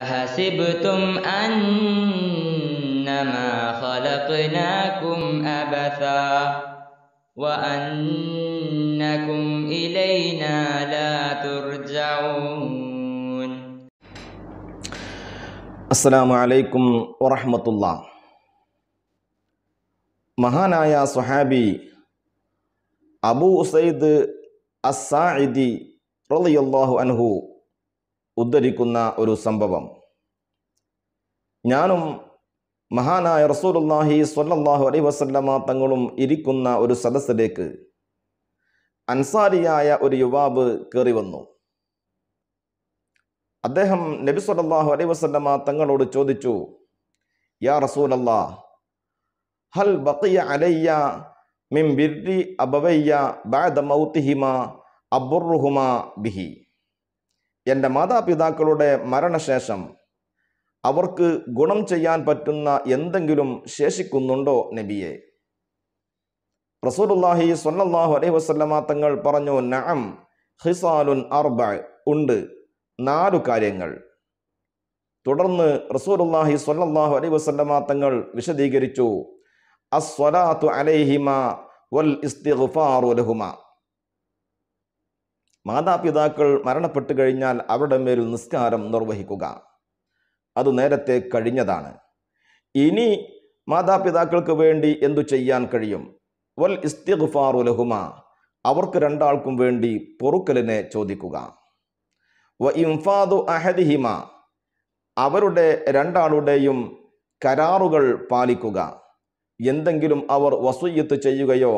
أحسبتم أنما خلقناكم أبثا وأنكم إلينا لا ترجعون السلام عليكم ورحمة الله يا صحابي أبو سيد ഉസൈദ് رضي الله عنه ഉദ്ധരിക്കുന്ന ഒരു സംഭവം ഞാനും മഹാനായ റസൂലുല്ലാഹി സ്വല്ലല്ലാഹു അലൈ വസല്ലമ തങ്ങളും ഇരിക്കുന്ന ഒരു സദസ്സിലേക്ക് അൻസാരിയായ ഒരു യുവാവ് കയറി വന്നു അദ്ദേഹം നബി സല്ലല്ലാഹു അലൈ വസല്ലമ തങ്ങളോട് ചോദിച്ചു യാ റസൂലല്ലാ ഹൽ ബഖിയ അലയ്യ മിൻ ബിർരി അബവയ്യ ബഅദ മൗതിഹിമ അബുർഹുമ ബിഹി എൻ്റെ മാതാപിതാക്കളുടെ മരണശേഷം അവർക്ക് ഗുണം ചെയ്യാൻ പറ്റുന്ന എന്തെങ്കിലും ശേഷിക്കുന്നുണ്ടോ നബിയെ റസൂലുല്ലാഹി സ്വല്ലല്ലാഹു അലൈഹി വസല്ലമ തങ്ങൾ പറഞ്ഞു നഅം ഹിസാലുൻ അർബ ഉണ്ട് നാലു കാര്യങ്ങൾ തുടർന്ന് റസൂലുല്ലാഹി സ്വല്ലല്ലാഹു അലൈഹി വസല്ലമ തങ്ങൾ വിശദീകരിച്ചു അസ്വലാത്തു അലൈഹിമ വൽ ഇസ്തിഗ്ഫാറു ലഹുമാ മാതാപിതാക്കൾ മരണപ്പെട്ടു കഴിഞ്ഞാൽ അവരുടെ മേൽ നിസ്കാരം നിർവഹിക്കുക അത് നേരത്തെ കഴിഞ്ഞതാണ് ഇനി മാതാപിതാക്കൾക്ക് വേണ്ടി എന്തു ചെയ്യാൻ കഴിയും വൽ ഇസ്തിഗ്ഫാറുലഹുമ അവർക്ക് രണ്ടാൾക്കും വേണ്ടി പൊറുക്കലിനെ ചോദിക്കുക വ ഇംഫാദു അഹദിഹിമ അവരുടെ രണ്ടാളുടെയും കരാറുകൾ പാലിക്കുക എന്തെങ്കിലും അവർ വസൂയത്ത് ചെയ്യുകയോ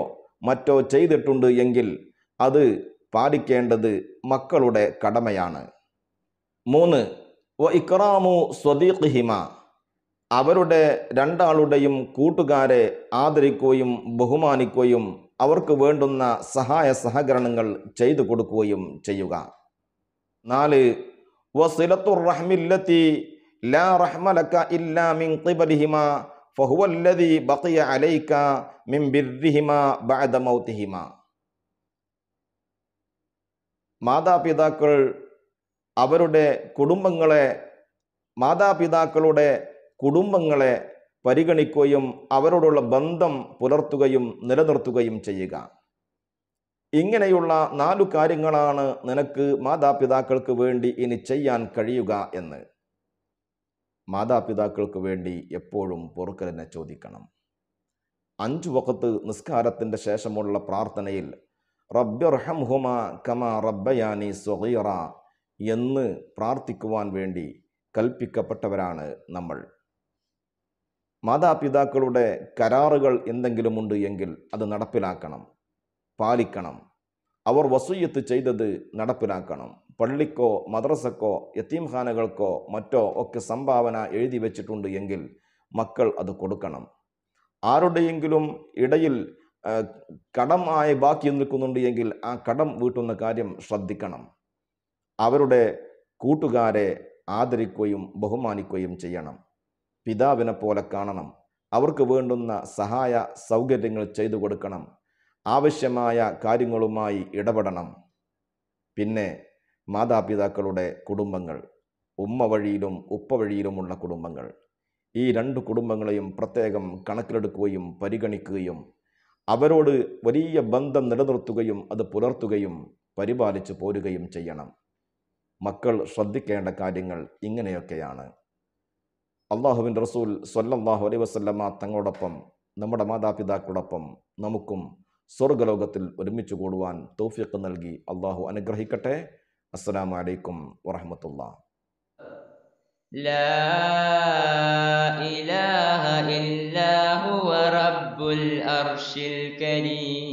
മറ്റോ ചെയ്തിട്ടുണ്ട് എങ്കിൽ അത് പാലിക്കേണ്ടത് മക്കളുടെ കടമയാണ് മൂന്ന് ഒ ഇക്രാമു സ്വദീഖിമ അവരുടെ രണ്ടാളുടെയും കൂട്ടുകാരെ ആദരിക്കുകയും ബഹുമാനിക്കുകയും അവർക്ക് വേണ്ടുന്ന സഹായ സഹകരണങ്ങൾ ചെയ്തു കൊടുക്കുകയും ചെയ്യുക നാല് സിലത്തുർ റഹ്മില്ലത്തി ലാ റഹ്മലക്ക ഇല്ലാ മിൻ ഖിബലിഹിമ ഫഹുവല്ലദി ബഖിയ അലൈക മിൻ ബിർരിഹിമ ബഅദ മൗതിഹിമ മാതാപിതാക്കൾ അവരുടെ കുടുംബങ്ങളെ മാതാപിതാക്കളുടെ കുടുംബങ്ങളെ പരിഗണിക്കുകയും അവരോടുള്ള ബന്ധം പുലർത്തുകയും നിലനിർത്തുകയും ചെയ്യുക ഇങ്ങനെയുള്ള നാലു കാര്യങ്ങളാണ് നിനക്ക് മാതാപിതാക്കൾക്ക് വേണ്ടി ഇനി ചെയ്യാൻ കഴിയുക എന്ന് മാതാപിതാക്കൾക്ക് വേണ്ടി എപ്പോഴും പൊറുക്കലിനെ ചോദിക്കണം അഞ്ചു വക്കത്ത് നിസ്കാരത്തിൻ്റെ ശേഷമുള്ള പ്രാർത്ഥനയിൽ റബ്ബിർഹം ഹുമ കമ റബ്ബയാനി സൊഹീറ എന്ന് പ്രാർത്ഥിക്കുവാൻ വേണ്ടി കൽപ്പിക്കപ്പെട്ടവരാണ് നമ്മൾ മാതാപിതാക്കളുടെ കരാറുകൾ എന്തെങ്കിലുമുണ്ട് എങ്കിൽ അത് നടപ്പിലാക്കണം പാലിക്കണം അവർ വസൂയത്ത് ചെയ്തത് നടപ്പിലാക്കണം പള്ളിക്കോ മദ്രസക്കോ യത്തീംഖാനകൾക്കോ മറ്റോ ഒക്കെ സംഭാവന എഴുതി വെച്ചിട്ടുണ്ട് എങ്കിൽ മക്കൾ അത് കൊടുക്കണം ആരുടെയെങ്കിലും ഇടയിൽ കടമായി ബാക്കി നിൽക്കുന്നുണ്ട് എങ്കിൽ ആ കടം വീട്ടുന്ന കാര്യം ശ്രദ്ധിക്കണം അവരുടെ കൂട്ടുകാരെ ആദരിക്കുകയും ബഹുമാനിക്കുകയും ചെയ്യണം പിതാവിനെ പോലെ കാണണം അവർക്ക് വേണ്ടുന്ന സഹായ സൗകര്യങ്ങൾ ചെയ്തു കൊടുക്കണം ആവശ്യമായ കാര്യങ്ങളുമായി ഇടപെടണം പിന്നെ മാതാപിതാക്കളുടെ കുടുംബങ്ങൾ ഉമ്മ വഴിയിലും ഉപ്പ വഴിയിലുമുള്ള കുടുംബങ്ങൾ ഈ രണ്ട് കുടുംബങ്ങളെയും പ്രത്യേകം കണക്കിലെടുക്കുകയും പരിഗണിക്കുകയും അവരോട് വലിയ ബന്ധം നിലനിർത്തുകയും അത് പുലർത്തുകയും പരിപാലിച്ചു പോരുകയും ചെയ്യണം മക്കൾ ശ്രദ്ധിക്കേണ്ട കാര്യങ്ങൾ ഇങ്ങനെയൊക്കെയാണ് അള്ളാഹുവിൻ റസൂൽ സൊല്ലാഹു അലൈ വസ്ല്ലമ്മ തങ്ങളോടൊപ്പം നമ്മുടെ മാതാപിതാക്കളോടൊപ്പം നമുക്കും സ്വർഗലോകത്തിൽ ഒരുമിച്ച് കൂടുവാൻ തൗഫീഖ് നൽകി അള്ളാഹു അനുഗ്രഹിക്കട്ടെ വലൈക്കും വറഹമത്തുള്ള العرش الكريم